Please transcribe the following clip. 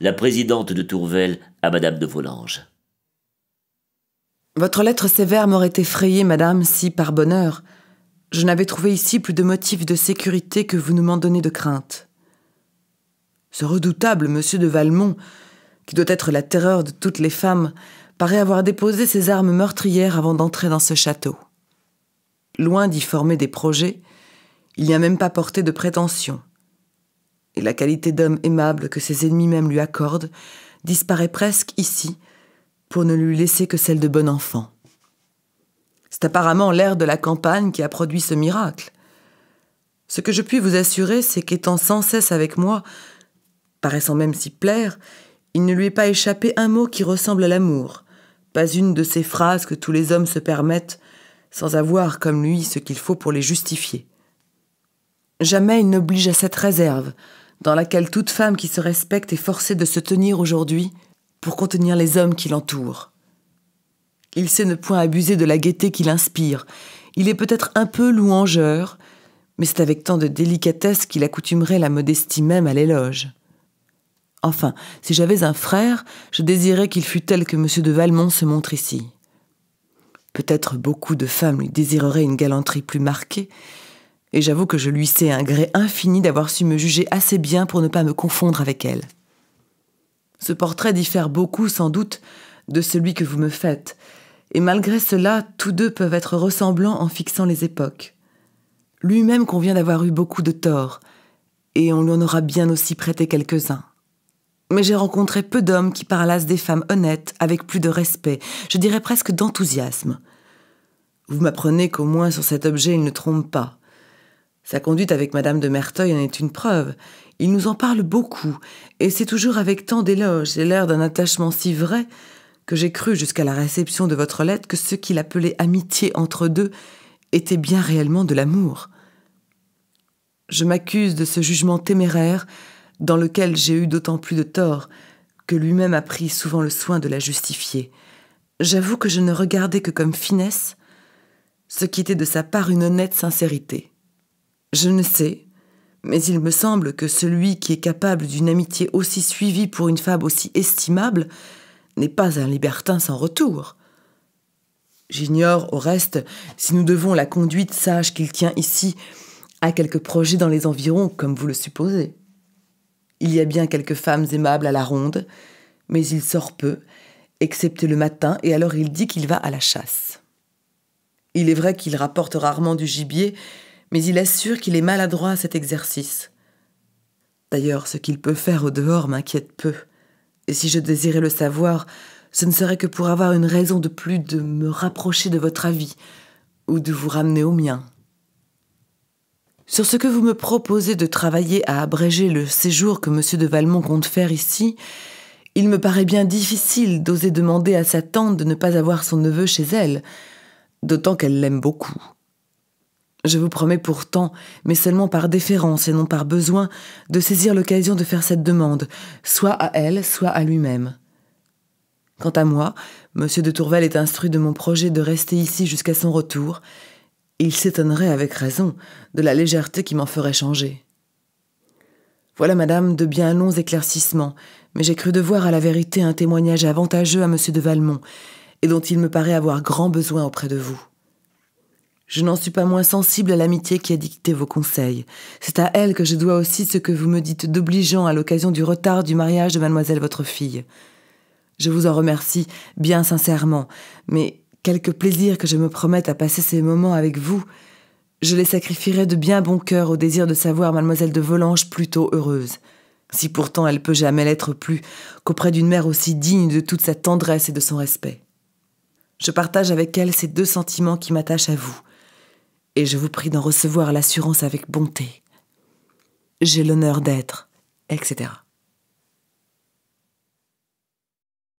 la présidente de Tourvel à Madame de Volanges. Votre lettre sévère m'aurait effrayée, madame, si, par bonheur, je n'avais trouvé ici plus de motifs de sécurité que vous ne m'en donnez de crainte. Ce redoutable monsieur de Valmont, qui doit être la terreur de toutes les femmes, paraît avoir déposé ses armes meurtrières avant d'entrer dans ce château. Loin d'y former des projets, il n'y a même pas porté de prétention et la qualité d'homme aimable que ses ennemis même lui accordent, disparaît presque ici, pour ne lui laisser que celle de bon enfant. C'est apparemment l'air de la campagne qui a produit ce miracle. Ce que je puis vous assurer, c'est qu'étant sans cesse avec moi, paraissant même s'y plaire, il ne lui est pas échappé un mot qui ressemble à l'amour, pas une de ces phrases que tous les hommes se permettent, sans avoir comme lui ce qu'il faut pour les justifier. Jamais il n'oblige à cette réserve, dans laquelle toute femme qui se respecte est forcée de se tenir aujourd'hui pour contenir les hommes qui l'entourent. Il sait ne point abuser de la gaieté qu'il inspire. Il est peut-être un peu louangeur, mais c'est avec tant de délicatesse qu'il accoutumerait la modestie même à l'éloge. Enfin, si j'avais un frère, je désirais qu'il fût tel que M. de Valmont se montre ici. Peut-être beaucoup de femmes lui désireraient une galanterie plus marquée, et j'avoue que je lui sais un gré infini d'avoir su me juger assez bien pour ne pas me confondre avec elle. Ce portrait diffère beaucoup, sans doute, de celui que vous me faites, et malgré cela, tous deux peuvent être ressemblants en fixant les époques. Lui-même convient d'avoir eu beaucoup de torts, et on lui en aura bien aussi prêté quelques-uns. Mais j'ai rencontré peu d'hommes qui parlassent des femmes honnêtes avec plus de respect, je dirais presque d'enthousiasme. Vous m'apprenez qu'au moins sur cet objet il ne trompe pas. Sa conduite avec Madame de Merteuil en est une preuve. Il nous en parle beaucoup, et c'est toujours avec tant d'éloges et l'air d'un attachement si vrai que j'ai cru jusqu'à la réception de votre lettre que ce qu'il appelait amitié entre deux était bien réellement de l'amour. Je m'accuse de ce jugement téméraire dans lequel j'ai eu d'autant plus de tort que lui-même a pris souvent le soin de la justifier. J'avoue que je ne regardais que comme finesse ce qui était de sa part une honnête sincérité. Je ne sais, mais il me semble que celui qui est capable d'une amitié aussi suivie pour une femme aussi estimable n'est pas un libertin sans retour. J'ignore, au reste, si nous devons la conduite sage qu'il tient ici à quelques projets dans les environs, comme vous le supposez. Il y a bien quelques femmes aimables à la ronde, mais il sort peu, excepté le matin, et alors il dit qu'il va à la chasse. Il est vrai qu'il rapporte rarement du gibier, mais il assure qu'il est maladroit à cet exercice. D'ailleurs, ce qu'il peut faire au dehors m'inquiète peu, et si je désirais le savoir, ce ne serait que pour avoir une raison de plus de me rapprocher de votre avis, ou de vous ramener au mien. Sur ce que vous me proposez de travailler à abréger le séjour que M. de Valmont compte faire ici, il me paraît bien difficile d'oser demander à sa tante de ne pas avoir son neveu chez elle, d'autant qu'elle l'aime beaucoup. Je vous promets pourtant, mais seulement par déférence et non par besoin, de saisir l'occasion de faire cette demande, soit à elle, soit à lui-même. Quant à moi, M. de Tourvel est instruit de mon projet de rester ici jusqu'à son retour. Il s'étonnerait avec raison de la légèreté qui m'en ferait changer. Voilà, madame, de bien longs éclaircissements, mais j'ai cru devoir à la vérité un témoignage avantageux à M. de Valmont, et dont il me paraît avoir grand besoin auprès de vous. Je n'en suis pas moins sensible à l'amitié qui a dicté vos conseils. C'est à elle que je dois aussi ce que vous me dites d'obligeant à l'occasion du retard du mariage de mademoiselle votre fille. Je vous en remercie bien sincèrement, mais quelque plaisir que je me promette à passer ces moments avec vous, je les sacrifierai de bien bon cœur au désir de savoir mademoiselle de Volanges plutôt heureuse. Si pourtant elle peut jamais l'être plus qu'auprès d'une mère aussi digne de toute sa tendresse et de son respect. Je partage avec elle ces deux sentiments qui m'attachent à vous et je vous prie d'en recevoir l'assurance avec bonté. J'ai l'honneur d'être, etc.